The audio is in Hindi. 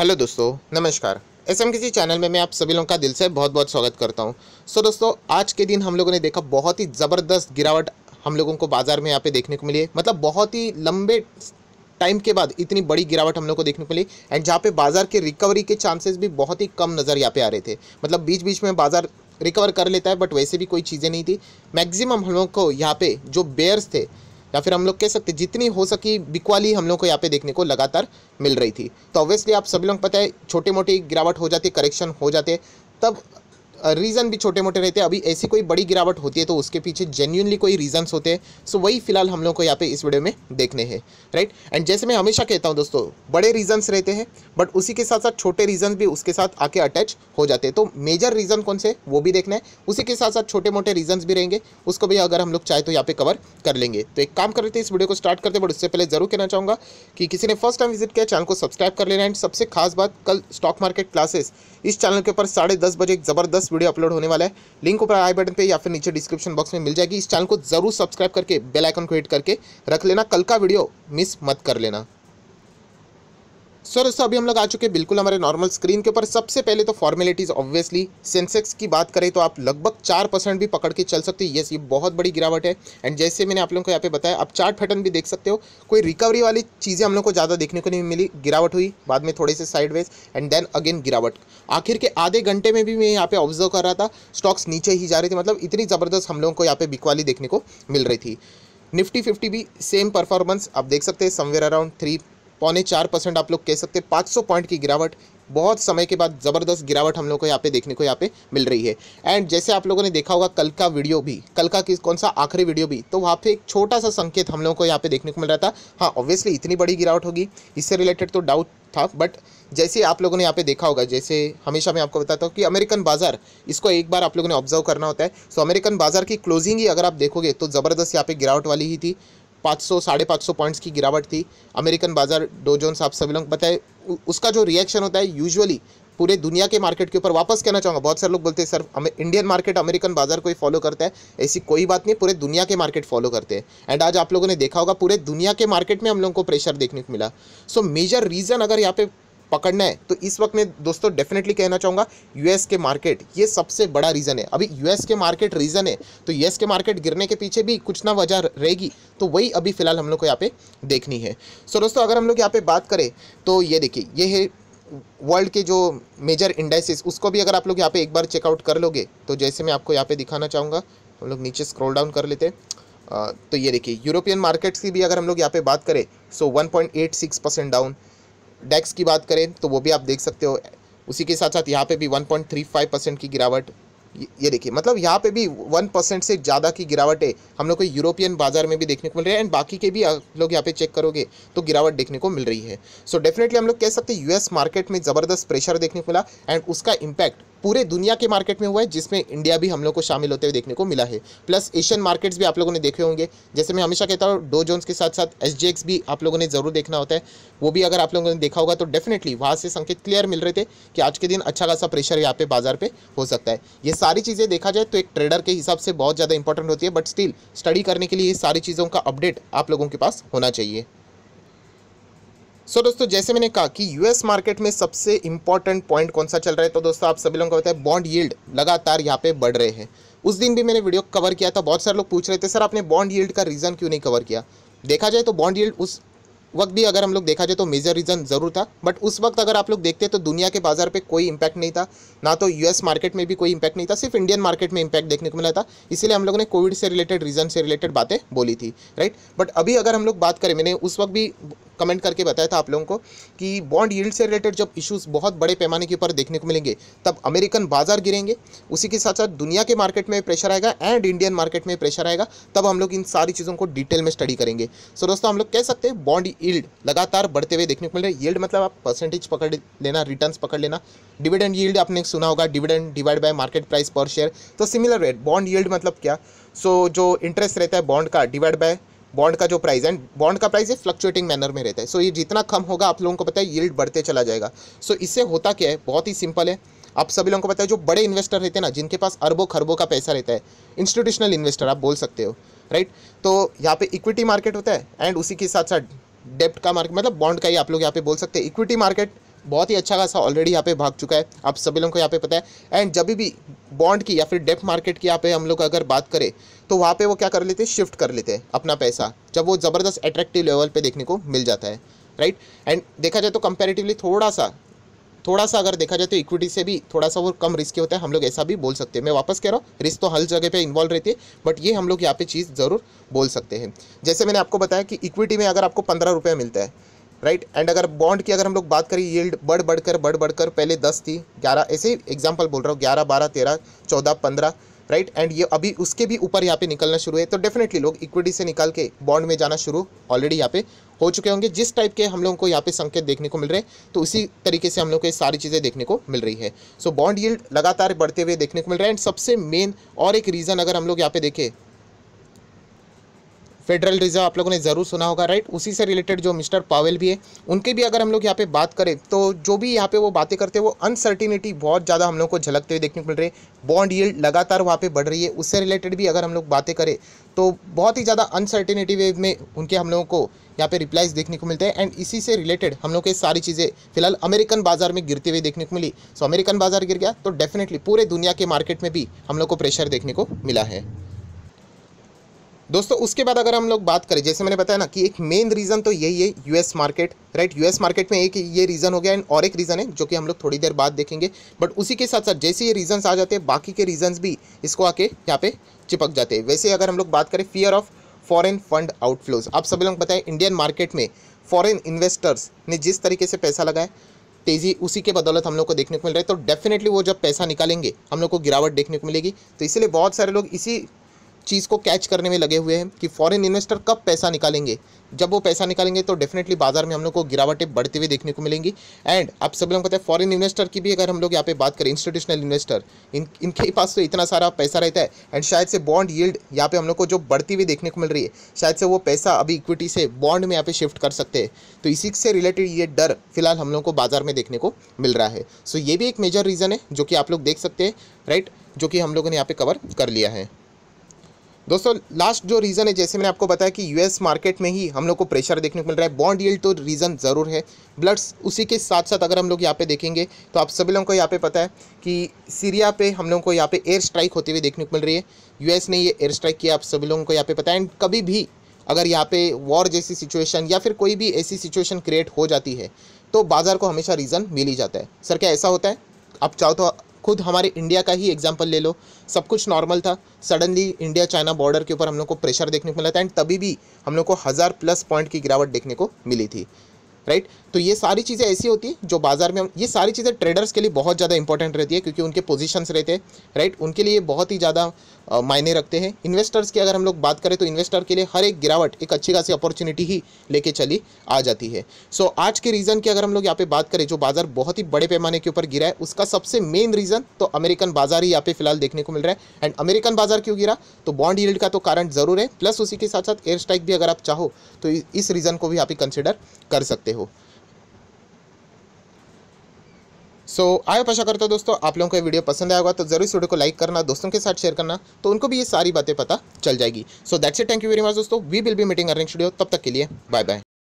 हेलो दोस्तों नमस्कार एस एम किसी चैनल में मैं आप सभी लोगों का दिल से बहुत बहुत स्वागत करता हूं सो so, दोस्तों आज के दिन हम लोगों ने देखा बहुत ही ज़बरदस्त गिरावट हम लोगों को बाज़ार में यहाँ पे देखने को मिली है मतलब बहुत ही लंबे टाइम के बाद इतनी बड़ी गिरावट हम लोग को देखने को मिली एंड जहाँ पे बाज़ार के रिकवरी के चांसेस भी बहुत ही कम नज़र यहाँ पे आ रहे थे मतलब बीच बीच में बाज़ार रिकवर कर लेता है बट वैसे भी कोई चीज़ें नहीं थी मैक्सिमम हम लोग को यहाँ पे जो बेयर्स थे या फिर हम लोग कह सकते जितनी हो सकी बिकवाली हम लोग को यहाँ पे देखने को लगातार मिल रही थी तो ऑब्वियसली आप सभी लोग पता है छोटी मोटी गिरावट हो जाती करेक्शन हो जाते तब रीज़न भी छोटे मोटे रहते हैं अभी ऐसी कोई बड़ी गिरावट होती है तो उसके पीछे जेन्यूनली कोई रीज़न्स होते हैं सो वही फिलहाल हम लोग को यहाँ पे इस वीडियो में देखने हैं राइट एंड जैसे मैं हमेशा कहता हूँ दोस्तों बड़े रीज़न्स रहते हैं बट उसी के साथ साथ छोटे रीज़न भी उसके साथ आके अटैच हो जाते हैं तो मेजर रीज़न कौन से वो भी देखना है उसी के साथ साथ छोटे मोटे रीज़न्स भी रहेंगे उसको भी अगर हम लोग चाहे तो यहाँ पर कवर कर लेंगे तो एक काम करते थे इस वीडियो को स्टार्ट करते हैं बट उससे पहले ज़रूर कहना चाहूँगा कि किसी ने फर्स्ट टाइम विजिट किया चैनल को सब्सक्राइब कर लेना एंड सबसे खास बात कल स्टॉक मार्केट क्लासेस इस चैनल के ऊपर साढ़े बजे एक ज़बरदस्त लेटेस्ट वीडियो अपलोड होने वाला है लिंक ऊपर आई बटन पे या फिर नीचे डिस्क्रिप्शन बॉक्स में मिल जाएगी इस चैनल को जरूर सब्सक्राइब करके बेल आइकन को हिट करके रख लेना कल का वीडियो मिस मत कर लेना सो तो दोस्तों अभी हम लोग आ चुके हैं बिल्कुल हमारे नॉर्मल स्क्रीन के ऊपर सबसे पहले तो फॉर्मेलिटीज़ ऑब्वियसली सेंसेक्स की बात करें तो आप लगभग चार परसेंट भी पकड़ के चल सकते हो यस ये बहुत बड़ी गिरावट है एंड जैसे मैंने आप लोगों को यहाँ पे बताया आप चार्ट पैटर्न भी देख सकते हो कोई रिकवरी वाली चीज़ें हम लोग को ज़्यादा देखने को नहीं मिली गिरावट हुई बाद में थोड़े से साइडवेज एंड देन अगेन गिरावट आखिर के आधे घंटे में भी मैं यहाँ पे ऑब्जर्व कर रहा था स्टॉक्स नीचे ही जा रहे थे मतलब इतनी ज़बरदस्त हम लोगों को यहाँ पे बिकवाली देखने को मिल रही थी निफ्टी फिफ्टी भी सेम परफॉर्मेंस आप देख सकते हैं समवेयर अराउंड थ्री पौने चार परसेंट आप लोग कह सकते हैं पाँच सौ पॉइंट की गिरावट बहुत समय के बाद ज़बरदस्त गिरावट हम लोग को यहाँ पे देखने को यहाँ पे मिल रही है एंड जैसे आप लोगों ने देखा होगा कल का वीडियो भी कल का किस कौन सा आखिरी वीडियो भी तो वहाँ पे एक छोटा सा संकेत हम लोगों को यहाँ पे देखने को मिल रहा था हाँ ऑब्वियसली इतनी बड़ी गिरावट होगी इससे रिलेटेड तो डाउट था बट जैसे आप लोगों ने यहाँ पे देखा होगा जैसे हमेशा मैं आपको बताता हूँ कि अमेरिकन बाजार इसको एक बार आप लोगों ने ऑब्जर्व करना होता है सो अमेरिकन बाजार की क्लोजिंग ही अगर आप देखोगे तो ज़बरदस्त यहाँ पे गिरावट वाली ही थी पाँच सौ साढ़े पाँच सौ पॉइंट्स की गिरावट थी अमेरिकन बाजार डो आप सभी लोग बताए उसका जो रिएक्शन होता है यूजुअली पूरे दुनिया के मार्केट के ऊपर वापस कहना चाहूँगा बहुत सारे लोग बोलते हैं सर इंडियन मार्केट अमेरिकन बाजार को ही फॉलो करता है ऐसी कोई बात नहीं पूरे दुनिया के मार्केट फॉलो करते हैं एंड आज आप लोगों ने देखा होगा पूरे दुनिया के मार्केट में हम लोगों को प्रेशर देखने को मिला सो मेजर रीज़न अगर यहाँ पे पकड़ना है तो इस वक्त मैं दोस्तों डेफिनेटली कहना चाहूँगा यूएस के मार्केट ये सबसे बड़ा रीज़न है अभी यूएस के मार्केट रीज़न है तो यूएस के मार्केट गिरने के पीछे भी कुछ ना वजह रहेगी तो वही अभी फिलहाल हम लोग को यहाँ पे देखनी है सो so, दोस्तों अगर हम लोग यहाँ पे बात करें तो ये देखिए ये है वर्ल्ड के जो मेजर इंडाइसिस उसको भी अगर आप लोग यहाँ पे एक बार चेकआउट कर लोगे तो जैसे मैं आपको यहाँ पे दिखाना चाहूँगा हम लोग नीचे स्क्रॉल डाउन कर लेते हैं तो ये देखिए यूरोपियन मार्केट्स की भी अगर हम लोग यहाँ पे बात करें सो 1.86 परसेंट डाउन डेक्स की बात करें तो वो भी आप देख सकते हो उसी के साथ साथ यहाँ पे भी 1.35 परसेंट की गिरावट ये देखिए मतलब यहाँ पे भी वन परसेंट से ज़्यादा की गिरावट है हम लोग को यूरोपियन बाजार में भी देखने को मिल रही है एंड बाकी के भी आप लोग यहाँ पे चेक करोगे तो गिरावट देखने को मिल रही है सो so डेफिनेटली हम लोग कह सकते हैं यूएस मार्केट में ज़बरदस्त प्रेशर देखने को मिला एंड उसका इम्पैक्ट पूरे दुनिया के मार्केट में हुआ है जिसमें इंडिया भी हम लोग को शामिल होते हुए देखने को मिला है प्लस एशियन मार्केट्स भी आप लोगों ने देखे होंगे जैसे मैं हमेशा कहता हूँ डो जोन्स के साथ साथ एस भी आप लोगों ने ज़रूर देखना होता है वो भी अगर आप लोगों ने देखा होगा तो डेफिनेटली वहाँ से संकेत क्लियर मिल रहे थे कि आज के दिन अच्छा खासा प्रेशर यहाँ पे बाजार पर हो सकता है ये सारी चीज़ें देखा जाए तो एक ट्रेडर के हिसाब से बहुत ज़्यादा इंपॉर्टेंट होती है बट स्टिल स्टडी करने के लिए ये सारी चीज़ों का अपडेट आप लोगों के पास होना चाहिए सो so, दोस्तों जैसे मैंने कहा कि यूएस मार्केट में सबसे इंपॉर्टेंट पॉइंट कौन सा चल रहा है तो दोस्तों आप सभी लोगों को बताया बॉन्ड यील्ड लगातार यहाँ पे बढ़ रहे हैं उस दिन भी मैंने वीडियो कवर किया था बहुत सारे लोग पूछ रहे थे सर आपने बॉन्ड यील्ड का रीज़न क्यों नहीं कवर किया देखा जाए तो बॉन्ड यील्ड उस वक्त भी अगर हम लोग देखा जाए तो मेजर रीज़न ज़रूर था बट उस वक्त अगर आप लोग देखते तो दुनिया के बाजार पे कोई इंपैक्ट नहीं था ना तो यूएस मार्केट में भी कोई इंपैक्ट नहीं था सिर्फ इंडियन मार्केट में इंपैक्ट देखने को मिला था इसलिए हम लोगों ने कोविड से रिलेटेड रीज़न से रिलेटेड बातें बोली थी राइट बट अभी अगर हम लोग बात करें मैंने उस वक्त भी कमेंट करके बताया था आप लोगों को कि बॉन्ड यील्ड से रिलेटेड जब इश्यूज बहुत बड़े पैमाने के ऊपर देखने को मिलेंगे तब अमेरिकन बाजार गिरेंगे उसी के साथ साथ दुनिया के मार्केट में प्रेशर आएगा एंड इंडियन मार्केट में प्रेशर आएगा तब हम लोग इन सारी चीज़ों को डिटेल में स्टडी करेंगे सो दोस्तों हम लोग कह सकते हैं बॉन्ड यील्ड लगातार बढ़ते हुए देखने को मिल रहे हैं यील्ड मतलब आप परसेंटेज पकड़ लेना रिटर्न पकड़ लेना डिविडेंड यील्ड आपने सुना होगा dividend divide by market price per share तो सिमिलर रेट बॉन्ड यील्ड मतलब क्या सो so, जो इंटरेस्ट रहता है बॉन्ड का डिवाइड बाय बॉन्ड का जो प्राइस एंड बॉन्ड का प्राइस ये फ्लक्चुएटिंग मैनर में रहता है सो so, ये जितना कम होगा आप लोगों को पता है यील्ड बढ़ते चला जाएगा सो so, इससे होता क्या है बहुत ही सिंपल है आप सभी लोगों को पता है जो बड़े इन्वेस्टर रहते हैं ना जिनके पास अरबों खरबों का पैसा रहता है इंस्टीट्यूशनल इन्वेस्टर आप बोल सकते हो राइट तो यहाँ पे इक्विटी मार्केट होता है एंड उसी के साथ साथ डेप्ट का मार्केट मतलब बॉन्ड का ही आप लोग यहाँ पे बोल सकते हैं इक्विटी मार्केट बहुत ही अच्छा खासा ऑलरेडी यहाँ पे भाग चुका है आप सभी लोगों को यहाँ पे पता है एंड जब भी बॉन्ड की या फिर डेप मार्केट की यहाँ पे हम लोग अगर बात करें तो वहाँ पे वो क्या कर लेते हैं शिफ्ट कर लेते हैं अपना पैसा जब वो ज़बरदस्त अट्रैक्टिव लेवल पे देखने को मिल जाता है राइट एंड देखा जाए तो कंपेरेटिवली थोड़ा सा थोड़ा सा अगर देखा जाए तो इक्विटी से भी थोड़ा सा वो कम रिस्क होता है हम लोग ऐसा भी बोल सकते हैं मैं वापस कह रहा हूँ रिस्क तो हर जगह पे इन्वॉल्व रहती है बट ये हम लोग यहाँ पे चीज़ ज़रूर बोल सकते हैं जैसे मैंने आपको बताया कि इक्विटी में अगर आपको पंद्रह रुपये मिलता है राइट एंड अगर बॉन्ड की अगर हम लोग बात करें यील्ड बढ़ बढ़कर बढ़ बढ़कर पहले दस थी ग्यारह ऐसे एग्जाम्पल बोल रहा हूँ ग्यारह बारह तेरह चौदह पंद्रह राइट एंड ये अभी उसके भी ऊपर यहाँ पे निकलना शुरू है तो डेफिनेटली लोग इक्विटी से निकाल के बॉन्ड में जाना शुरू ऑलरेडी यहाँ पे हो चुके होंगे जिस टाइप के हम लोगों को यहाँ पे संकेत देखने को मिल रहे हैं तो उसी तरीके से हम लोग को ये सारी चीज़ें देखने को मिल रही है सो बॉन्ड यील्ड लगातार बढ़ते हुए देखने को मिल रहा है एंड सबसे मेन और एक रीज़न अगर हम लोग यहाँ पे देखें फेडरल रिजर्व आप लोगों ने ज़रूर सुना होगा राइट उसी से रिलेटेड जो मिस्टर पावेल भी है उनके भी अगर हम लोग यहाँ पे बात करें तो जो भी यहाँ पे वो बातें करते हैं वो अनसर्टिनिटी बहुत ज़्यादा हम लोग को झलकते हुए देखने को मिल रही है बॉन्ड यील्ड लगातार वहाँ पर बढ़ रही है उससे रिलेटेड भी अगर हम लोग बातें करें तो बहुत ही ज़्यादा अनसर्टिनिटी वे में उनके हम लोगों को यहाँ पे रिप्लाइज देखने को मिलते हैं एंड इसी से रिलेटेड हम लोग के सारी चीज़ें फिलहाल अमेरिकन बाजार में गिरते हुए देखने को मिली सो अमेरिकन बाजार गिर गया तो डेफिनेटली पूरे दुनिया के मार्केट में भी हम लोग को प्रेशर देखने को मिला है दोस्तों उसके बाद अगर हम लोग बात करें जैसे मैंने बताया ना कि एक मेन रीज़न तो यही है US market right US market में एक ये रीज़न हो गया एंड और एक रीज़न है जो कि हम लोग थोड़ी देर बाद देखेंगे बट उसी के साथ साथ जैसे ये रीज़न्स आ जाते हैं बाकी के रीज़न्स भी इसको आके यहाँ पे चिपक जाते हैं वैसे अगर हम लोग बात करें fear of foreign fund outflows आप सभी लोग बताएं इंडियन मार्केट में फॉरन इन्वेस्टर्स ने जिस तरीके से पैसा लगाया तेज़ी उसी के बदौलत हम लोग को देखने को मिल रहा है तो डेफिनेटली वो जब पैसा निकालेंगे हम लोग को गिरावट देखने को मिलेगी तो इसलिए बहुत सारे लोग इसी चीज़ को कैच करने में लगे हुए हैं कि फॉरेन इन्वेस्टर कब पैसा निकालेंगे जब वो पैसा निकालेंगे तो डेफिनेटली बाजार में हम लोग को गिरावटें बढ़ते हुए देखने को मिलेंगी एंड आप सभी लोग पता है फॉरेन इन्वेस्टर की भी अगर हम लोग यहाँ पे बात करें इंस्टीट्यूशनल इन्वेस्टर इन इनके पास तो इतना सारा पैसा रहता है एंड शायद से बॉन्ड यील्ड यहाँ पे हम लोग को जो बढ़ती हुई देखने को मिल रही है शायद से वो पैसा अभी इक्विटी से बॉन्ड में यहाँ पे शिफ्ट कर सकते हैं तो इसी से रिलेटेड ये डर फिलहाल हम लोग को बाजार में देखने को मिल रहा है सो ये भी एक मेजर रीज़न है जो कि आप लोग देख सकते हैं राइट जो कि हम लोगों ने यहाँ पे कवर कर लिया है दोस्तों लास्ट जो रीज़न है जैसे मैंने आपको बताया कि यूएस मार्केट में ही हम लोग को प्रेशर देखने को मिल रहा है बॉन्ड यील्ड तो रीज़न ज़रूर है ब्लड्स उसी के साथ साथ अगर हम लोग यहाँ पे देखेंगे तो आप सभी लोगों को यहाँ पे पता है कि सीरिया पे हम लोगों को यहाँ पे एयर स्ट्राइक होते हुए देखने को मिल रही है यू ने ये एयर स्ट्राइक किया आप सभी लोगों को यहाँ पे पता है एंड कभी भी अगर यहाँ पे वॉर जैसी सिचुएशन या फिर कोई भी ऐसी सिचुएशन क्रिएट हो जाती है तो बाज़ार को हमेशा रीज़न मिल ही जाता है सर क्या ऐसा होता है आप चाहो तो खुद हमारे इंडिया का ही एग्जाम्पल ले लो सब कुछ नॉर्मल था सडनली इंडिया चाइना बॉर्डर के ऊपर हम लोग को प्रेशर देखने को मिला था एंड तभी भी हम लोग को हज़ार प्लस पॉइंट की गिरावट देखने को मिली थी राइट तो ये सारी चीज़ें ऐसी होती है जो बाजार में ये सारी चीज़ें ट्रेडर्स के लिए बहुत ज़्यादा इंपॉर्टेंट रहती है क्योंकि उनके पोजीशंस रहते हैं राइट उनके लिए बहुत ही ज़्यादा मायने रखते हैं इन्वेस्टर्स की अगर हम लोग बात करें तो इन्वेस्टर के लिए हर एक गिरावट एक अच्छी खासी अपॉर्चुनिटी ही लेके चली आ जाती है सो so, आज के रीज़न की अगर हम लोग यहाँ पे बात करें जो बाज़ार बहुत ही बड़े पैमाने के ऊपर गिरा है उसका सबसे मेन रीज़न तो अमेरिकन बाज़ार ही यहाँ पे फिलहाल देखने को मिल रहा है एंड अमेरिकन बाज़ार क्यों गिरा तो बॉन्ड यील्ड का तो कारण ज़रूर है प्लस उसी के साथ साथ एयर स्ट्राइक भी अगर आप चाहो तो इस रीज़न को भी यहाँ पे कंसिडर कर सकते सकते हो सो so, आयो आशा करता हूँ दोस्तों आप लोगों को ये वीडियो पसंद आएगा तो जरूर इस वीडियो को लाइक करना दोस्तों के साथ शेयर करना तो उनको भी ये सारी बातें पता चल जाएगी so that's it thank you very much दोस्तों we will be meeting earning studio तब तक के लिए बाय बाय